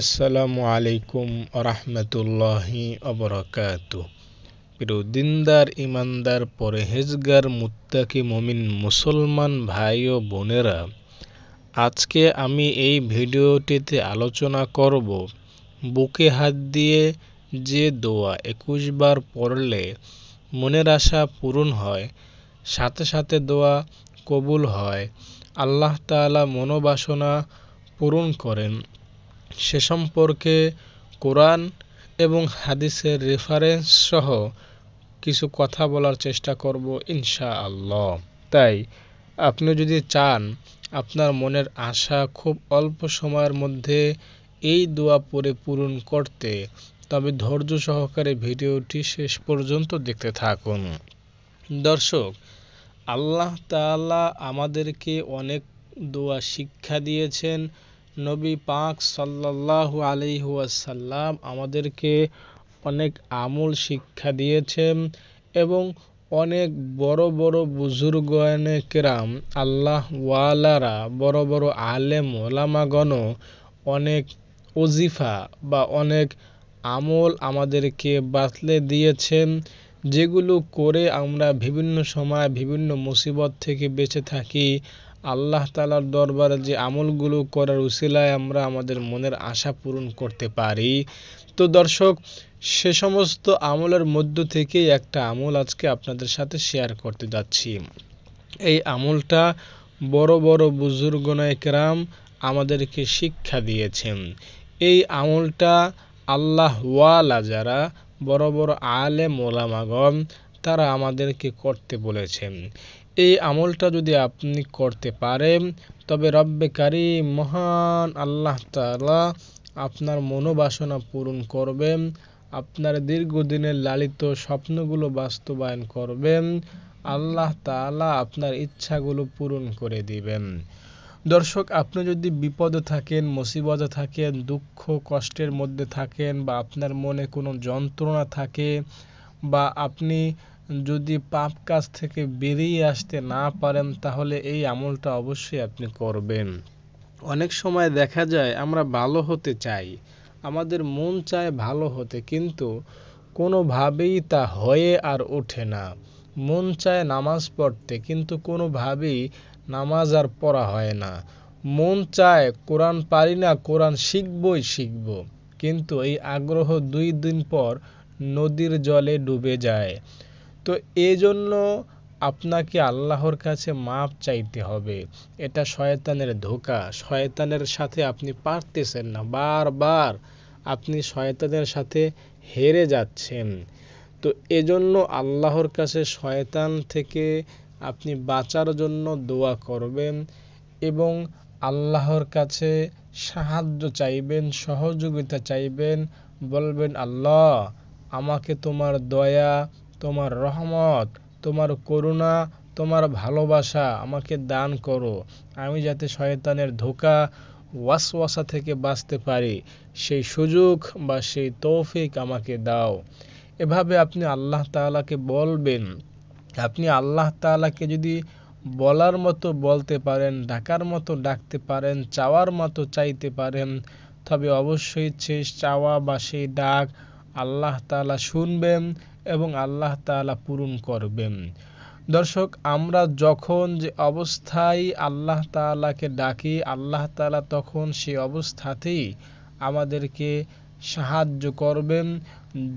আসসালামু আলাইকুম আরহামতুল্লাহি অবরকাত প্রিয় দিনদার ইমানদার পরেহেজগার মুত্তাকি মমিন মুসলমান ভাই ও বোনেরা আজকে আমি এই ভিডিওটিতে আলোচনা করব বুকে হাত দিয়ে যে দোয়া একুশ বার পড়লে মনের আশা পূরণ হয় সাথে সাথে দোয়া কবুল হয় আল্লাহ আল্লাহতালা মনোবাসনা পূরণ করেন সে সম্পর্কে কোরআন এবং হাদিসের রেফারেন্স সহ কিছু কথা বলার চেষ্টা করব ইনশা আল্লাহ তাই আপনি যদি চান আপনার মনের আশা খুব অল্প সময়ের মধ্যে এই দোয়া পড়ে পূরণ করতে তবে ধৈর্য সহকারে ভিডিওটি শেষ পর্যন্ত দেখতে থাকুন দর্শক আল্লাহ তাআলা আমাদেরকে অনেক দোয়া শিক্ষা দিয়েছেন নবী পাক সাল্লাল্লাহু আলাইহি ওয়াসাল্লাম আমাদেরকে অনেক আমল শিক্ষা দিয়েছেন এবং অনেক বড় বড় বুজুর্গয়নে আল্লাহ ওয়ালারা বড় বড় আলেম ওলামাগণ অনেক ওজিফা বা অনেক আমল আমাদেরকে বাতলে দিয়েছেন যেগুলো করে আমরা বিভিন্ন সময় বিভিন্ন মুসিবত থেকে বেঁচে থাকি আল্লাহ তালার দরবারে যে আমলগুলো করার উশিলায় আমরা আমাদের মনের আশা পূরণ করতে পারি তো দর্শক সে সমস্ত আমলের মধ্য থেকে একটা আমল আজকে আপনাদের সাথে শেয়ার করতে যাচ্ছি এই আমলটা বড় বড় বুজুর্গ নায়করাম আমাদেরকে শিক্ষা দিয়েছেন এই আমলটা আল্লাহ ওয়ালা যারা বড় বড় আলে মোলামাগম তারা আমাদেরকে করতে বলেছেন এই আমলটা যদি আপনি করতে পারেন তবে রব্বে কারিম মহান আল্লাহ তালা আপনার মনোবাসনা পূরণ করবেন আপনার দীর্ঘদিনের লালিত স্বপ্নগুলো বাস্তবায়ন করবেন আল্লাহ তালা আপনার ইচ্ছাগুলো পূরণ করে দিবেন দর্শক আপনি যদি বিপদে থাকেন মুসিবতে থাকেন দুঃখ কষ্টের মধ্যে থাকেন বা আপনার মনে কোনো যন্ত্রণা থাকে বা আপনি যদি পাপ কাজ থেকে বেরিয়ে আসতে না পারেন তাহলে এই আমলটা অবশ্যই আপনি করবেন অনেক সময় দেখা যায় আমরা ভালো হতে চাই আমাদের মন চায় ভালো হতে কিন্তু কোনোভাবেই তা হয়ে আর ওঠে না মন চায় নামাজ পড়তে কিন্তু কোনোভাবেই নামাজ আর পড়া হয় না মন চায় কোরআন পারি না কোরআন শিখবই শিখব কিন্তু এই আগ্রহ দুই দিন পর নদীর জলে ডুবে যায় তো এজন্য আপনাকে আল্লাহর কাছে মাপ চাইতে হবে এটা শয়তানের ধোকা শয়তানের সাথে আপনি পারতেছেন না বারবার আপনি শয়তানের সাথে হেরে যাচ্ছেন তো এজন্য আল্লাহর কাছে শয়তান থেকে আপনি বাঁচার জন্য দোয়া করবেন এবং আল্লাহর কাছে সাহায্য চাইবেন সহযোগিতা চাইবেন বলবেন আল্লাহ আমাকে তোমার দয়া তোমার রহমত তোমার করুণা তোমার ভালোবাসা আমাকে দান করো আমি যাতে শয়তানের ধোকা ওয়াসওয়াসা থেকে বাঁচতে পারি সেই সুযোগ বা সেই তৌফিক আমাকে দাও এভাবে আপনি আল্লাহ তালাকে বলবেন আপনি আল্লাহ তালাকে যদি বলার মতো বলতে পারেন ডাকার মতো ডাকতে পারেন চাওয়ার মতো চাইতে পারেন তবে অবশ্যই শেষ চাওয়া বা সেই ডাক আল্লাহ তালা শুনবেন এবং আল্লাহ তালা পূরণ করবেন দর্শক আমরা যখন যে অবস্থায় আল্লাহ তালাকে ডাকি আল্লাহ তালা তখন সে অবস্থাতেই আমাদেরকে সাহায্য করবেন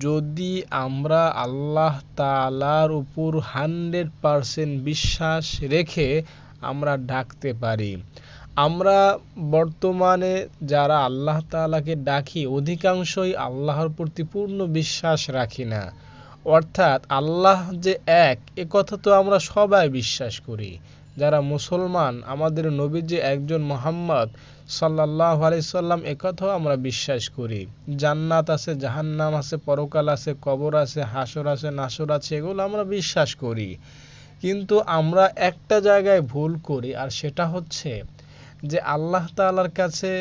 যদি আমরা আল্লাহ তালার উপর হান্ড্রেড পারসেন্ট বিশ্বাস রেখে আমরা ডাকতে পারি আমরা বর্তমানে যারা আল্লাহ তালাকে ডাকি অধিকাংশই আল্লাহর প্রতি পূর্ণ বিশ্বাস রাখি না অর্থাৎ আল্লাহ যে এক এ কথা তো আমরা সবাই বিশ্বাস করি যারা মুসলমান আমাদের নবী যে একজন মোহাম্মদ সাল্লাহ আলাইসাল্লাম একথাও আমরা বিশ্বাস করি জান্নাত আছে জাহান্নাম আছে পরকাল আছে কবর আছে হাসর আছে নাসর আছে এগুলো আমরা বিশ্বাস করি কিন্তু আমরা একটা জায়গায় ভুল করি আর সেটা হচ্ছে যে আল্লাহ তালার কাছে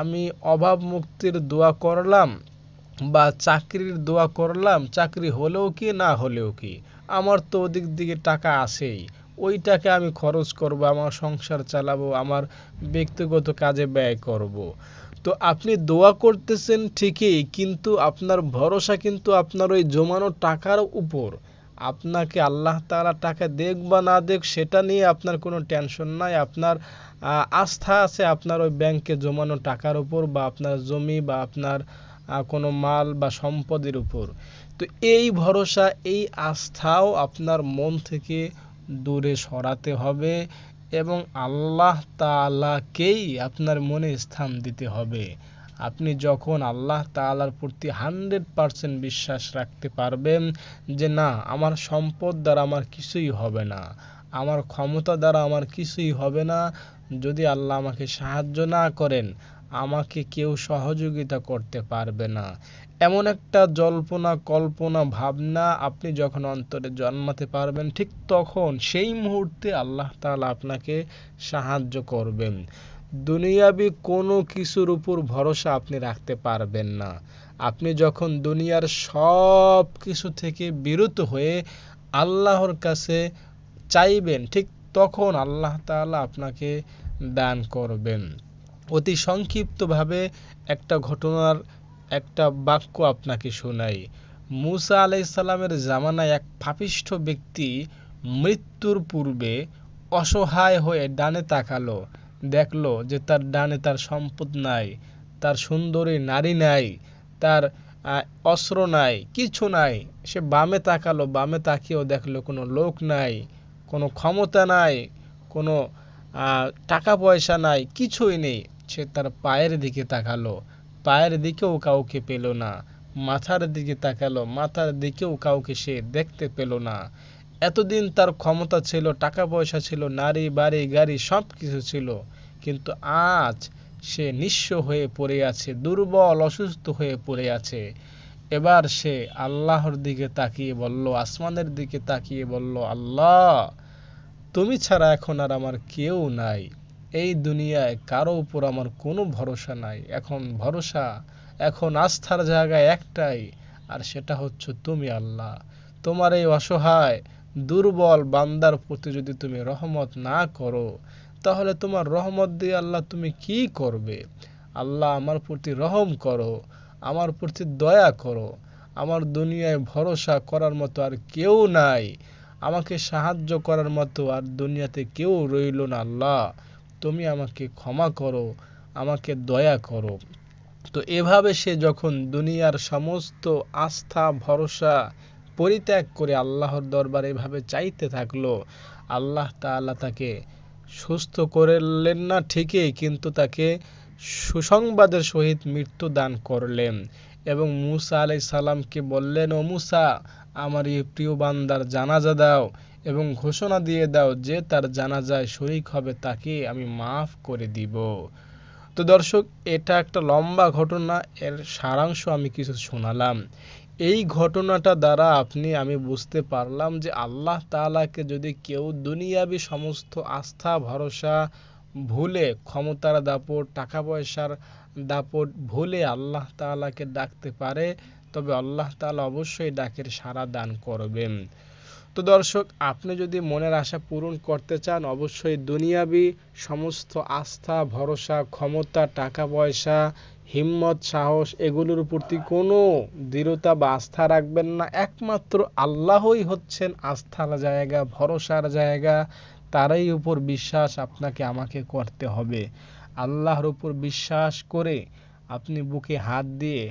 আমি অভাব মুক্তির দোয়া করলাম বা চাকরির দোয়া করলাম চাকরি হলেও কি না হলেও কি আমার তো ওদিক দিকে টাকা আসেই ওই টাকা আমি খরচ করব আমার সংসার চালাবো আমার ব্যক্তিগত কাজে ব্যয় করব। তো আপনি দোয়া করতেছেন ঠিকই কিন্তু আপনার ভরসা কিন্তু আপনার ওই জমানো টাকার উপর আপনাকে আল্লাহ তালা টাকা দেখ বা না দেখ সেটা নিয়ে আপনার কোনো টেনশন নাই আপনার আস্থা আছে আপনার ওই ব্যাংকে জমানো টাকার উপর বা আপনার জমি বা আপনার কোনো মাল বা সম্পদের উপর তো এই ভরসা এই আস্থাও আপনার মন থেকে দূরে সরাতে হবে এবং আল্লাহ তালাকেই আপনার মনে স্থান দিতে হবে আপনি যখন আল্লাহ তালার প্রতি হান্ড্রেড পারসেন্ট বিশ্বাস রাখতে পারবেন যে না আমার সম্পদ দ্বারা আমার কিছুই হবে না আমার ক্ষমতা দ্বারা আমার কিছুই হবে না যদি আল্লাহ আমাকে সাহায্য না করেন আমাকে কেউ সহযোগিতা করতে পারবে না এমন একটা জল্পনা কল্পনা ভাবনা আপনি যখন অন্তরে জন্মাতে পারবেন ঠিক তখন সেই মুহূর্তে আল্লাহ তালা আপনাকে সাহায্য করবেন দুনিয়াবি কোনো কিছুর উপর ভরসা আপনি রাখতে পারবেন না আপনি যখন দুনিয়ার সব কিছু থেকে বিরত হয়ে আল্লাহর কাছে চাইবেন ঠিক তখন আল্লাহ তালা আপনাকে দান করবেন অতি সংক্ষিপ্তভাবে একটা ঘটনার একটা বাক্য আপনাকে শোনাই মুসা আলাইসাল্লামের জামানায় এক পাপিষ্ঠ ব্যক্তি মৃত্যুর পূর্বে অসহায় হয়ে ডানে তাকালো দেখল যে তার ডানে তার সম্পদ নাই তার সুন্দরী নারী নাই তার অস্ত্র নাই কিছু নাই সে বামে তাকালো বামে তাকিয়েও দেখলো কোনো লোক নাই কোনো ক্ষমতা নাই কোনো টাকা পয়সা নাই কিছুই নেই সে তার পায়ের দিকে তাকালো পায়ের দিকেও কাউকে পেল না মাথার দিকে তাকালো মাথার দিকেও কাউকে সে দেখতে পেল না এতদিন তার ক্ষমতা ছিল টাকা পয়সা ছিল নারী বাড়ি গাড়ি সব কিছু ছিল কিন্তু আজ সে নিঃস্ব হয়ে পড়ে আছে দুর্বল অসুস্থ হয়ে পড়ে আছে এবার সে আল্লাহর দিকে তাকিয়ে বলল আসমানের দিকে তাকিয়ে বলল আল্লাহ তুমি ছাড়া এখন আর আমার কেউ নাই এই দুনিয়ায় কারো উপর আমার কোনো ভরসা নাই এখন ভরসা এখন আস্থার জায়গা একটাই আর সেটা হচ্ছে তুমি আল্লাহ তোমার এই অসহায় দুর্বল বান্দার প্রতি যদি তুমি রহমত না করো তাহলে তোমার রহমত দিয়ে আল্লাহ তুমি কি করবে আল্লাহ আমার প্রতি রহম করো আমার প্রতি দয়া করো আমার দুনিয়ায় ভরসা করার মতো আর কেউ নাই আমাকে সাহায্য করার মতো আর দুনিয়াতে কেউ রইল না আল্লাহ তুমি আমাকে ক্ষমা করো আমাকে দয়া করো তো এভাবে সে যখন দুনিয়ার সমস্ত আস্থা ভরসা পরিত্যাগ করে আল্লাহর দরবারে এভাবে চাইতে থাকলো আল্লাহ তাআলা তাকে সুস্থ করলেন না ঠিকই কিন্তু তাকে সুসংবাদের সহিত মৃত্যু দান করলেন এবং মুসা আলাই সালামকে বললেন ও মুসা আমার এই প্রিয় বান্দার জানাজা দাও এবং ঘোষণা দিয়ে দাও যে তার জানাজায় শরিক হবে তাকে আমি মাফ করে দিব তো দর্শক এটা একটা লম্বা ঘটনা এর সারাংশ আমি কিছু শোনালাম এই ঘটনাটা দ্বারা আপনি আমি বুঝতে পারলাম যে আল্লাহ তালাকে যদি কেউ দুনিয়াবি সমস্ত আস্থা ভরসা ভুলে ক্ষমতার দাপট টাকা পয়সার দাপট ভুলে আল্লাহ তালাকে ডাকতে পারে তবে আল্লাহ তালা অবশ্যই ডাকের সারা দান করবেন তো দর্শক আপনি যদি মনের আশা পূরণ করতে চান অবশ্যই দুনিয়াবি সমস্ত আস্থা ভরসা ক্ষমতা টাকা পয়সা হিম্মত সাহস এগুলোর প্রতি কোনো দৃঢ়তা বা আস্থা রাখবেন না একমাত্র আল্লাহই হচ্ছেন আস্থার জায়গা ভরসার জায়গা তারই উপর বিশ্বাস আপনাকে আমাকে করতে হবে আল্লাহর উপর বিশ্বাস করে আপনি বুকে হাত দিয়ে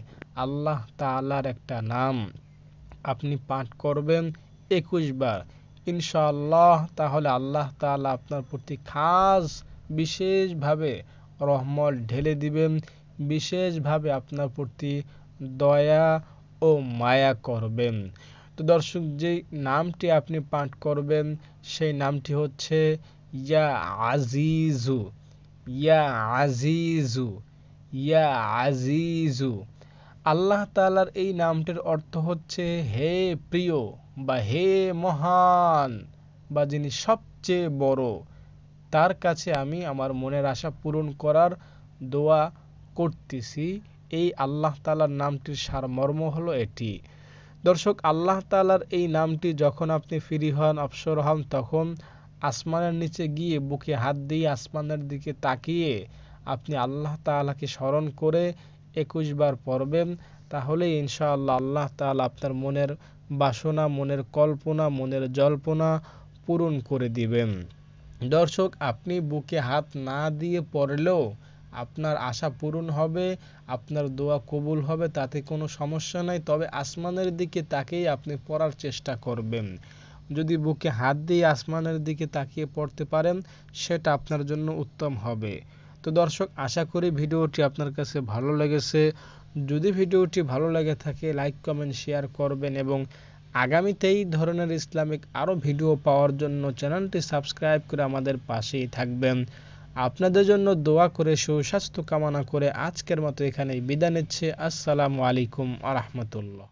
আল্লাহ তালার একটা নাম আপনি পাঠ করবেন একুশ বার ইনশাআল্লাহ তাহলে আল্লাহ তালা আপনার প্রতি খাস বিশেষভাবে রহমত ঢেলে দিবেন বিশেষভাবে আপনার প্রতি দয়া ও মায়া করবেন তো দর্শক যে নামটি আপনি পাঠ করবেন সেই নামটি হচ্ছে ইয়া আজিজু ইয়া আজিজু ইয়া আজিজু আল্লাহ তালার এই নামটির অর্থ হচ্ছে হে প্রিয় বা হে মহান বা যিনি সবচেয়ে বড় তার কাছে আমি আমার মনের আশা পূরণ করার দোয়া করতেছি এই আল্লাহ তালার নামটির সার মর্ম হলো এটি দর্শক আল্লাহ তালার এই নামটি যখন আপনি ফিরি হন অফসর হন তখন আসমানের নিচে গিয়ে বুকে হাত দিয়ে আসমানের দিকে তাকিয়ে আপনি আল্লাহ তালাকে স্মরণ করে একুশ বার পড়বেন তাহলে ইনশাআল্লাহ আল্লাহ তালা আপনার মনের বাসনা মনের কল্পনা মনের জল্পনা পূরণ করে দিবেন দর্শক আপনি বুকে হাত না দিয়ে পড়লেও আপনার আশা পূরণ হবে আপনার দোয়া কবুল হবে তাতে কোনো সমস্যা নাই তবে আসমানের দিকে তাকেই আপনি পড়ার চেষ্টা করবেন যদি বুকে হাত দিয়ে আসমানের দিকে তাকিয়ে পড়তে পারেন সেটা আপনার জন্য উত্তম হবে তো দর্শক আশা করি ভিডিওটি আপনার কাছে ভালো লেগেছে যদি ভিডিওটি ভালো লাগে থাকে লাইক কমেন্ট শেয়ার করবেন এবং আগামীতে এই ধরনের ইসলামিক আরও ভিডিও পাওয়ার জন্য চ্যানেলটি সাবস্ক্রাইব করে আমাদের পাশেই থাকবেন আপনাদের জন্য দোয়া করে সুস্বাস্থ্য কামনা করে আজকের মতো এখানেই বিদায় নিচ্ছে আসসালামু আলাইকুম আ রহমতুল্লাহ